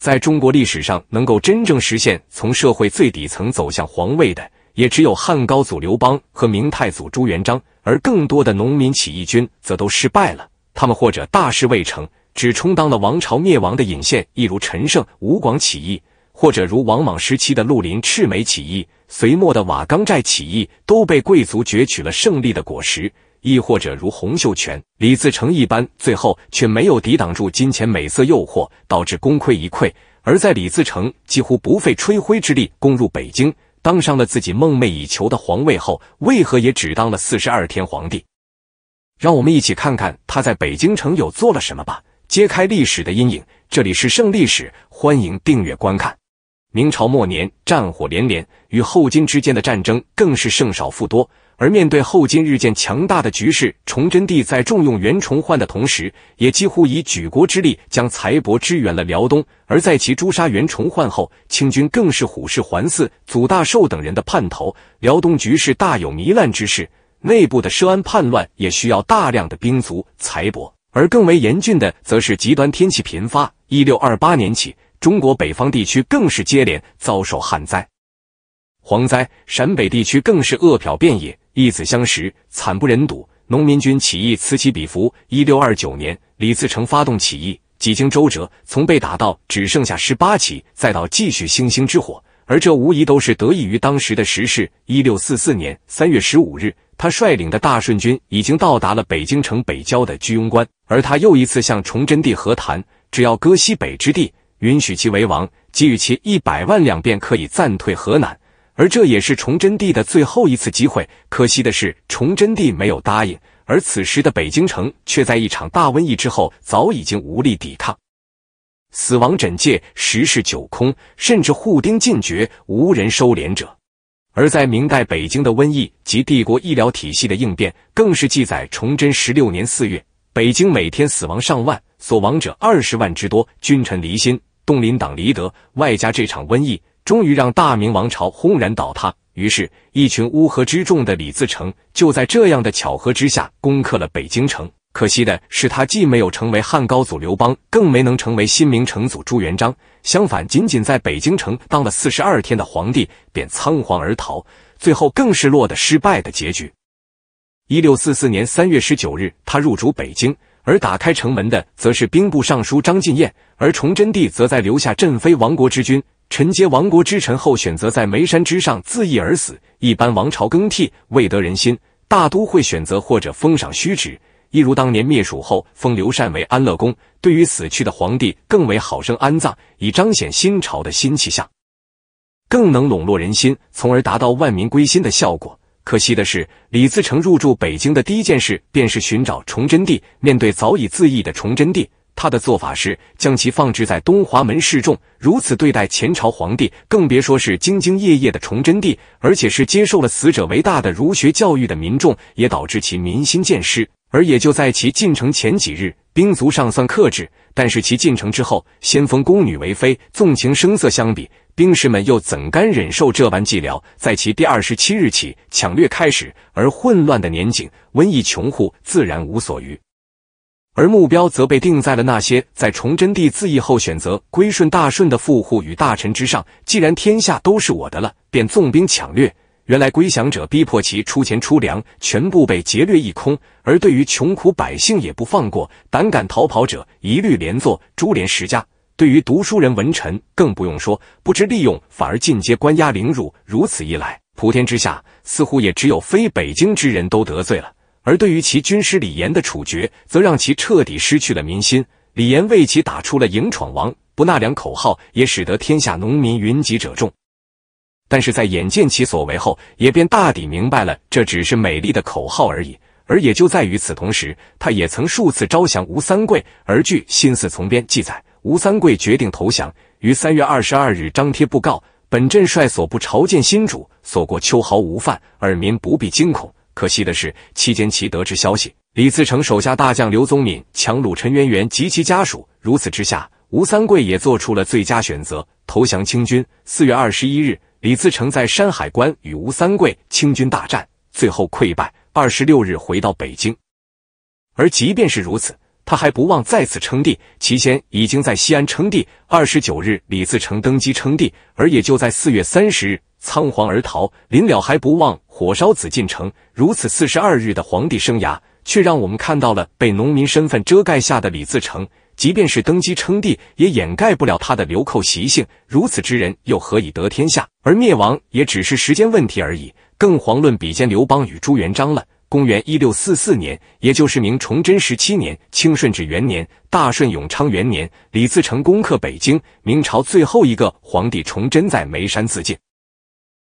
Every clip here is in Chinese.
在中国历史上，能够真正实现从社会最底层走向皇位的，也只有汉高祖刘邦和明太祖朱元璋，而更多的农民起义军则都失败了。他们或者大事未成，只充当了王朝灭亡的引线，一如陈胜、吴广起义，或者如王莽时期的绿林、赤眉起义，隋末的瓦岗寨起义，都被贵族攫取了胜利的果实。亦或者如洪秀全、李自成一般，最后却没有抵挡住金钱美色诱惑，导致功亏一篑。而在李自成几乎不费吹灰之力攻入北京，当上了自己梦寐以求的皇位后，为何也只当了四十二天皇帝？让我们一起看看他在北京城有做了什么吧，揭开历史的阴影。这里是《胜历史》，欢迎订阅观看。明朝末年战火连连，与后金之间的战争更是胜少负多。而面对后金日渐强大的局势，崇祯帝在重用袁崇焕的同时，也几乎以举国之力将财帛支援了辽东。而在其诛杀袁崇焕后，清军更是虎视环伺，祖大寿等人的叛逃，辽东局势大有糜烂之势。内部的奢安叛乱也需要大量的兵卒、财帛。而更为严峻的，则是极端天气频发。一六二八年起，中国北方地区更是接连遭受旱灾、蝗灾，陕北地区更是饿殍遍野。义子相识，惨不忍睹。农民军起义此起彼伏。一六二九年，李自成发动起义，几经周折，从被打到只剩下十八起，再到继续星星之火，而这无疑都是得益于当时的时势。一六四四年三月十五日，他率领的大顺军已经到达了北京城北郊的居庸关，而他又一次向崇祯帝和谈，只要割西北之地，允许其为王，给予其一百万两，便可以暂退河南。而这也是崇祯帝的最后一次机会，可惜的是，崇祯帝没有答应。而此时的北京城却在一场大瘟疫之后，早已经无力抵抗，死亡枕藉，十室九空，甚至户丁尽绝，无人收敛者。而在明代北京的瘟疫及帝国医疗体系的应变，更是记载：崇祯十六年四月，北京每天死亡上万，所亡者二十万之多，君臣离心，东林党离德，外加这场瘟疫。终于让大明王朝轰然倒塌。于是，一群乌合之众的李自成，就在这样的巧合之下，攻克了北京城。可惜的是，他既没有成为汉高祖刘邦，更没能成为新明成祖朱元璋。相反，仅仅在北京城当了四十二天的皇帝，便仓皇而逃，最后更是落得失败的结局。一六四四年三月十九日，他入主北京，而打开城门的则是兵部尚书张进彦，而崇祯帝则在留下镇飞亡国之君。陈接亡国之臣后，选择在眉山之上自缢而死。一般王朝更替未得人心，大都会选择或者封赏虚职，一如当年灭蜀后封刘禅为安乐公。对于死去的皇帝，更为好生安葬，以彰显新朝的新气象，更能笼络人心，从而达到万民归心的效果。可惜的是，李自成入住北京的第一件事，便是寻找崇祯帝。面对早已自缢的崇祯帝。他的做法是将其放置在东华门示众，如此对待前朝皇帝，更别说是兢兢业业的崇祯帝，而且是接受了“死者为大”的儒学教育的民众，也导致其民心渐失。而也就在其进城前几日，兵卒尚算克制，但是其进城之后，先封宫女为妃，纵情声色，相比兵士们又怎甘忍受这般寂寥？在其第二十七日起，抢掠开始，而混乱的年景，瘟疫穷户自然无所余。而目标则被定在了那些在崇祯帝自缢后选择归顺大顺的富户与大臣之上。既然天下都是我的了，便纵兵抢掠。原来归降者逼迫其出钱出粮，全部被劫掠一空。而对于穷苦百姓也不放过，胆敢逃跑者一律连坐，株连十家。对于读书人文臣更不用说，不知利用反而进阶关押凌辱。如此一来，普天之下似乎也只有非北京之人都得罪了。而对于其军师李严的处决，则让其彻底失去了民心。李严为其打出了“营闯王，不纳粮”口号，也使得天下农民云集者众。但是在眼见其所为后，也便大抵明白了这只是美丽的口号而已。而也就在于此同时，他也曾数次招降吴三桂。而据《新四从编》记载，吴三桂决定投降，于三月二十二日张贴布告：“本镇帅所部朝见新主，所过秋毫无犯，耳民不必惊恐。”可惜的是，期间其得知消息，李自成手下大将刘宗敏强掳陈圆圆及其家属。如此之下，吴三桂也做出了最佳选择，投降清军。四月二十一日，李自成在山海关与吴三桂清军大战，最后溃败。二十六日回到北京。而即便是如此。他还不忘再次称帝，其先已经在西安称帝。二十九日，李自成登基称帝，而也就在四月三十日仓皇而逃，临了还不忘火烧紫禁城。如此四十二日的皇帝生涯，却让我们看到了被农民身份遮盖下的李自成。即便是登基称帝，也掩盖不了他的流寇习性。如此之人，又何以得天下？而灭亡也只是时间问题而已，更遑论比肩刘邦与朱元璋了。公元一六四四年，也就是明崇祯十七年、清顺治元年、大顺永昌元年，李自成攻克北京，明朝最后一个皇帝崇祯在眉山自尽，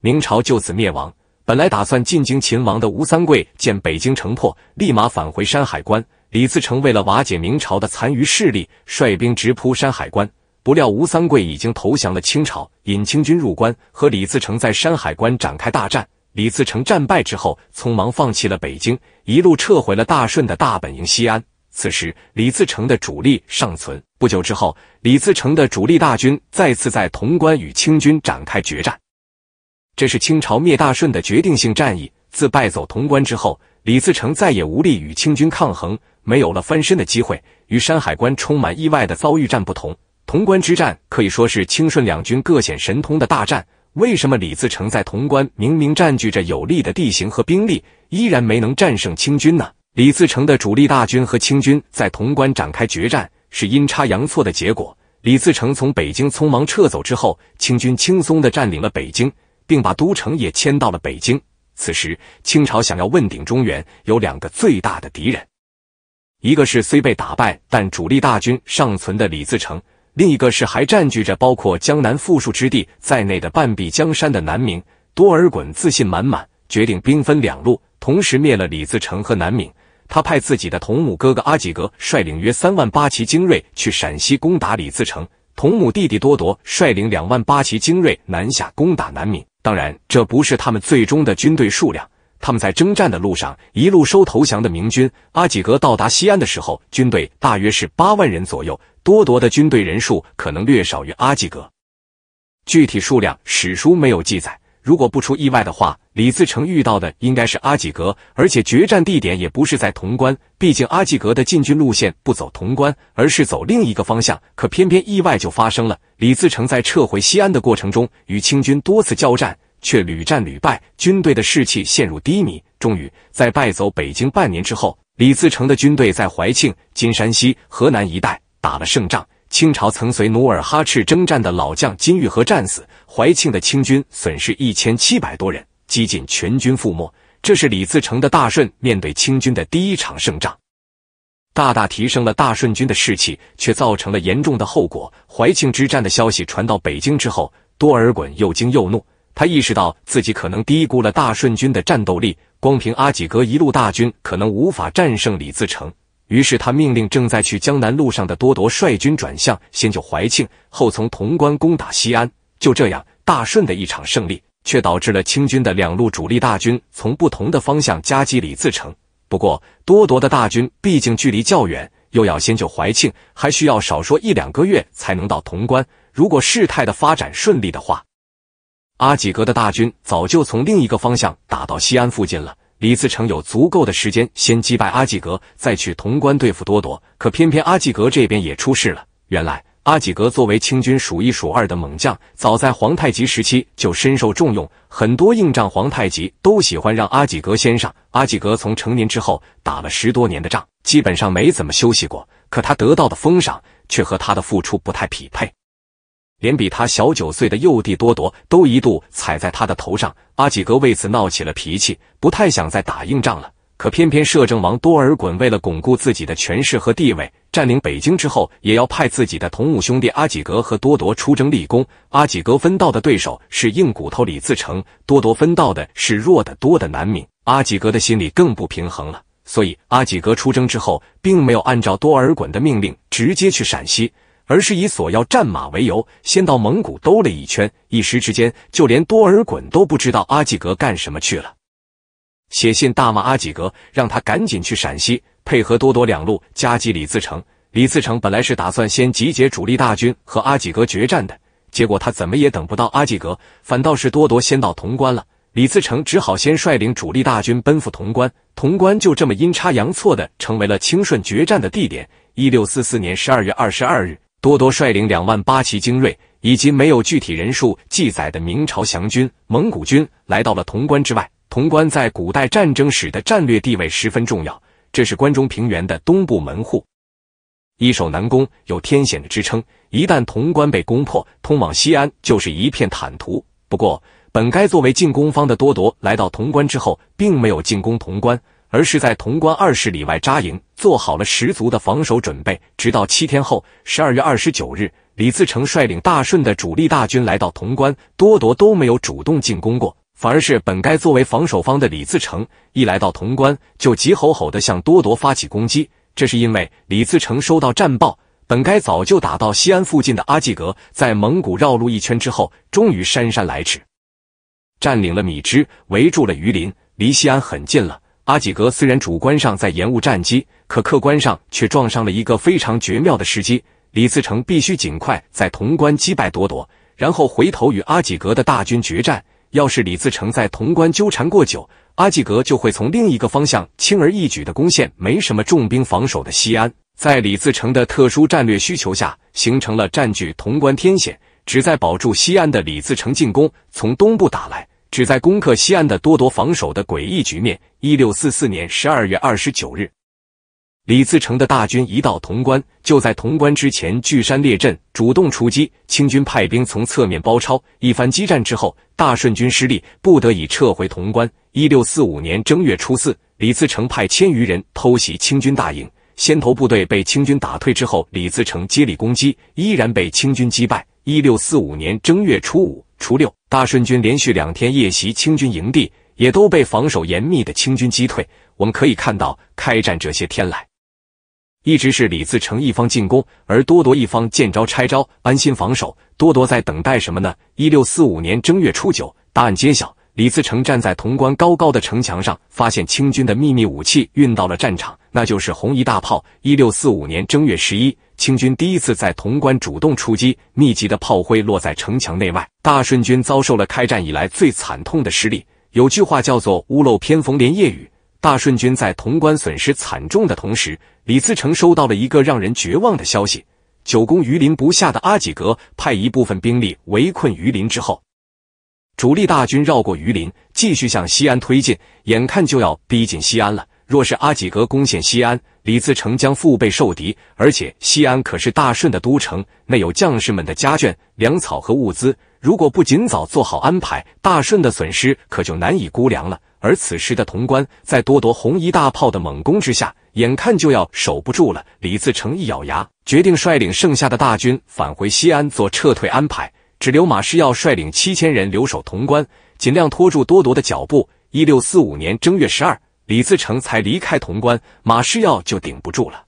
明朝就此灭亡。本来打算进京擒王的吴三桂见北京城破，立马返回山海关。李自成为了瓦解明朝的残余势力，率兵直扑山海关。不料吴三桂已经投降了清朝，引清军入关，和李自成在山海关展开大战。李自成战败之后，匆忙放弃了北京，一路撤回了大顺的大本营西安。此时，李自成的主力尚存。不久之后，李自成的主力大军再次在潼关与清军展开决战。这是清朝灭大顺的决定性战役。自败走潼关之后，李自成再也无力与清军抗衡，没有了翻身的机会。与山海关充满意外的遭遇战不同，潼关之战可以说是清顺两军各显神通的大战。为什么李自成在潼关明明占据着有利的地形和兵力，依然没能战胜清军呢？李自成的主力大军和清军在潼关展开决战，是阴差阳错的结果。李自成从北京匆忙撤走之后，清军轻松的占领了北京，并把都城也迁到了北京。此时，清朝想要问鼎中原，有两个最大的敌人，一个是虽被打败，但主力大军尚存的李自成。另一个是还占据着包括江南富庶之地在内的半壁江山的南明，多尔衮自信满满，决定兵分两路，同时灭了李自成和南明。他派自己的同母哥哥阿济格率领约三万八旗精锐去陕西攻打李自成，同母弟弟多铎率领两万八旗精锐南下攻打南明。当然，这不是他们最终的军队数量。他们在征战的路上，一路收投降的明军。阿济格到达西安的时候，军队大约是八万人左右。多铎的军队人数可能略少于阿济格，具体数量史书没有记载。如果不出意外的话，李自成遇到的应该是阿济格，而且决战地点也不是在潼关，毕竟阿济格的进军路线不走潼关，而是走另一个方向。可偏偏意外就发生了，李自成在撤回西安的过程中，与清军多次交战。却屡战屡败，军队的士气陷入低迷。终于，在败走北京半年之后，李自成的军队在怀庆、金山西、河南一带打了胜仗。清朝曾随努尔哈赤征战的老将金玉和战死，怀庆的清军损失一千七百多人，几近全军覆没。这是李自成的大顺面对清军的第一场胜仗，大大提升了大顺军的士气，却造成了严重的后果。怀庆之战的消息传到北京之后，多尔衮又惊又怒。他意识到自己可能低估了大顺军的战斗力，光凭阿济格一路大军可能无法战胜李自成。于是他命令正在去江南路上的多铎率军转向，先救怀庆，后从潼关攻打西安。就这样，大顺的一场胜利，却导致了清军的两路主力大军从不同的方向夹击李自成。不过，多铎的大军毕竟距离较远，又要先救怀庆，还需要少说一两个月才能到潼关。如果事态的发展顺利的话。阿济格的大军早就从另一个方向打到西安附近了，李自成有足够的时间先击败阿济格，再去潼关对付多铎。可偏偏阿济格这边也出事了。原来阿济格作为清军数一数二的猛将，早在皇太极时期就深受重用，很多硬仗皇太极都喜欢让阿济格先上。阿济格从成年之后打了十多年的仗，基本上没怎么休息过，可他得到的封赏却和他的付出不太匹配。连比他小九岁的幼弟多铎都一度踩在他的头上，阿济格为此闹起了脾气，不太想再打硬仗了。可偏偏摄政王多尔衮为了巩固自己的权势和地位，占领北京之后，也要派自己的同母兄弟阿济格和多铎出征立功。阿济格分道的对手是硬骨头李自成，多铎分道的是弱得多的南明。阿济格的心里更不平衡了，所以阿济格出征之后，并没有按照多尔衮的命令直接去陕西。而是以索要战马为由，先到蒙古兜了一圈，一时之间就连多尔衮都不知道阿济格干什么去了。写信大骂阿济格，让他赶紧去陕西配合多铎两路夹击李自成。李自成本来是打算先集结主力大军和阿济格决战的，结果他怎么也等不到阿济格，反倒是多铎先到潼关了。李自成只好先率领主力大军奔赴潼关，潼关就这么阴差阳错的成为了清顺决战的地点。一六四四年十二月二十二日。多铎率领两万八旗精锐，以及没有具体人数记载的明朝降军、蒙古军，来到了潼关之外。潼关在古代战争史的战略地位十分重要，这是关中平原的东部门户，易守难攻，有天险的支撑。一旦潼关被攻破，通往西安就是一片坦途。不过，本该作为进攻方的多铎来到潼关之后，并没有进攻潼关。而是在潼关二十里外扎营，做好了十足的防守准备。直到七天后，十二月二十九日，李自成率领大顺的主力大军来到潼关，多铎都没有主动进攻过，反而是本该作为防守方的李自成，一来到潼关就急吼吼的向多铎发起攻击。这是因为李自成收到战报，本该早就打到西安附近的阿济格，在蒙古绕路一圈之后，终于姗姗来迟，占领了米脂，围住了榆林，离西安很近了。阿济格虽然主观上在延误战机，可客观上却撞上了一个非常绝妙的时机。李自成必须尽快在潼关击败朵朵，然后回头与阿济格的大军决战。要是李自成在潼关纠缠过久，阿济格就会从另一个方向轻而易举的攻陷没什么重兵防守的西安。在李自成的特殊战略需求下，形成了占据潼关天险，旨在保住西安的李自成进攻从东部打来。旨在攻克西安的多夺防守的诡异局面。一六四四年十二月二十九日，李自成的大军一到潼关，就在潼关之前聚山列阵，主动出击。清军派兵从侧面包抄，一番激战之后，大顺军失利，不得已撤回潼关。一六四五年正月初四，李自成派千余人偷袭清军大营，先头部队被清军打退之后，李自成接力攻击，依然被清军击败。一六四五年正月初五、初六。大顺军连续两天夜袭清军营地，也都被防守严密的清军击退。我们可以看到，开战这些天来，一直是李自成一方进攻，而多铎一方见招拆招，安心防守。多铎在等待什么呢？一六四五年正月初九，答案揭晓：李自成站在潼关高高的城墙上，发现清军的秘密武器运到了战场，那就是红衣大炮。一六四五年正月十一。清军第一次在潼关主动出击，密集的炮灰落在城墙内外，大顺军遭受了开战以来最惨痛的失利。有句话叫做“屋漏偏逢连夜雨”，大顺军在潼关损失惨重的同时，李自成收到了一个让人绝望的消息：久攻榆林不下的阿济格派一部分兵力围困榆林之后，主力大军绕过榆林，继续向西安推进，眼看就要逼近西安了。若是阿济格攻陷西安，李自成将腹背受敌，而且西安可是大顺的都城，内有将士们的家眷、粮草和物资，如果不尽早做好安排，大顺的损失可就难以估量了。而此时的潼关，在多铎红衣大炮的猛攻之下，眼看就要守不住了。李自成一咬牙，决定率领剩下的大军返回西安做撤退安排，只留马世耀率领七千人留守潼关，尽量拖住多铎的脚步。一六四五年正月十二。李自成才离开潼关，马世耀就顶不住了。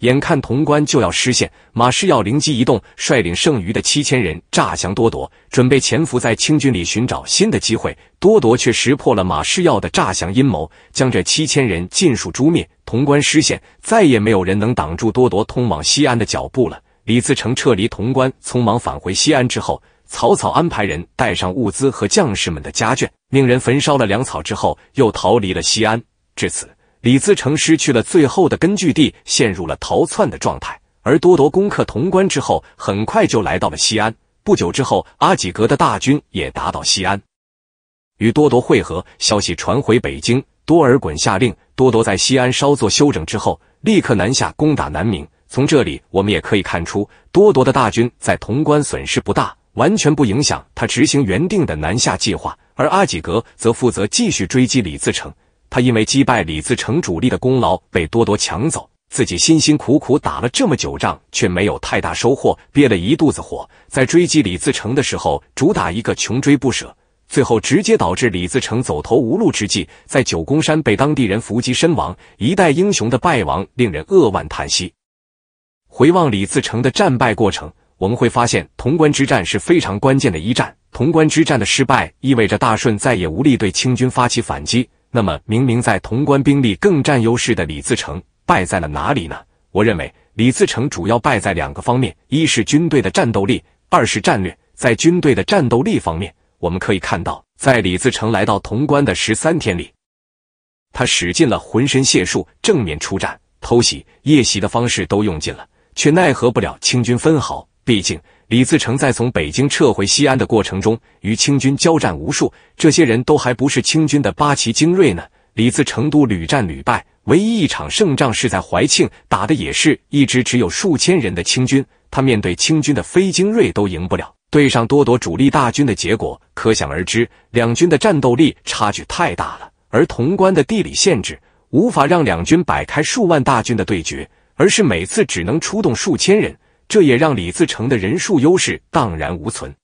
眼看潼关就要失陷，马世耀灵机一动，率领剩余的七千人诈降多铎，准备潜伏在清军里寻找新的机会。多铎却识破了马世耀的诈降阴谋，将这七千人尽数诛灭。潼关失陷，再也没有人能挡住多铎通往西安的脚步了。李自成撤离潼关，匆忙返回西安之后。草草安排人带上物资和将士们的家眷，命人焚烧了粮草之后，又逃离了西安。至此，李自成失去了最后的根据地，陷入了逃窜的状态。而多铎攻克潼关之后，很快就来到了西安。不久之后，阿济格的大军也达到西安，与多铎会合。消息传回北京，多尔衮下令多铎在西安稍作休整之后，立刻南下攻打南明。从这里我们也可以看出，多铎的大军在潼关损失不大。完全不影响他执行原定的南下计划，而阿济格则负责继续追击李自成。他因为击败李自成主力的功劳被多多抢走，自己辛辛苦苦打了这么久仗却没有太大收获，憋了一肚子火。在追击李自成的时候，主打一个穷追不舍，最后直接导致李自成走投无路之际，在九宫山被当地人伏击身亡。一代英雄的败亡令人扼腕叹息。回望李自成的战败过程。我们会发现潼关之战是非常关键的一战。潼关之战的失败意味着大顺再也无力对清军发起反击。那么，明明在潼关兵力更占优势的李自成败在了哪里呢？我认为李自成主要败在两个方面：一是军队的战斗力，二是战略。在军队的战斗力方面，我们可以看到，在李自成来到潼关的十三天里，他使尽了浑身解数，正面出战、偷袭、夜袭的方式都用尽了，却奈何不了清军分毫。毕竟，李自成在从北京撤回西安的过程中，与清军交战无数。这些人都还不是清军的八旗精锐呢。李自成都屡战屡败，唯一一场胜仗是在怀庆打的，也是一支只有数千人的清军。他面对清军的非精锐都赢不了，对上多铎主力大军的结果可想而知。两军的战斗力差距太大了，而潼关的地理限制无法让两军摆开数万大军的对决，而是每次只能出动数千人。这也让李自成的人数优势荡然无存。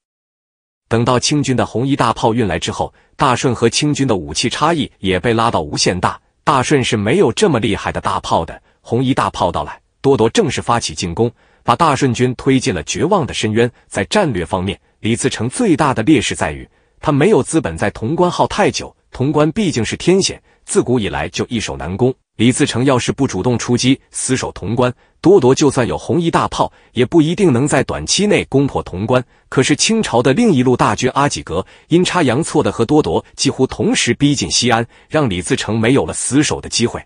等到清军的红衣大炮运来之后，大顺和清军的武器差异也被拉到无限大。大顺是没有这么厉害的大炮的，红衣大炮到来，多多正式发起进攻，把大顺军推进了绝望的深渊。在战略方面，李自成最大的劣势在于他没有资本在潼关耗太久。潼关毕竟是天险，自古以来就易守难攻。李自成要是不主动出击，死守潼关，多铎就算有红衣大炮，也不一定能在短期内攻破潼关。可是清朝的另一路大军阿济格，阴差阳错的和多铎几乎同时逼近西安，让李自成没有了死守的机会。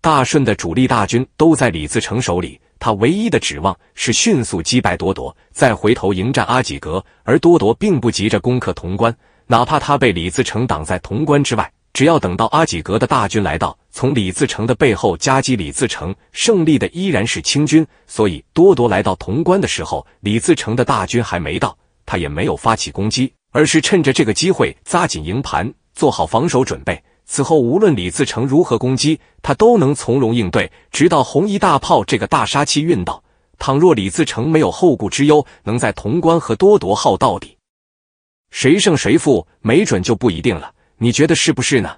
大顺的主力大军都在李自成手里，他唯一的指望是迅速击败多铎，再回头迎战阿济格。而多铎并不急着攻克潼关，哪怕他被李自成挡在潼关之外，只要等到阿济格的大军来到。从李自成的背后夹击李自成，胜利的依然是清军。所以多铎来到潼关的时候，李自成的大军还没到，他也没有发起攻击，而是趁着这个机会扎紧营盘，做好防守准备。此后无论李自成如何攻击，他都能从容应对。直到红衣大炮这个大杀器运到，倘若李自成没有后顾之忧，能在潼关和多铎耗到底，谁胜谁负，没准就不一定了。你觉得是不是呢？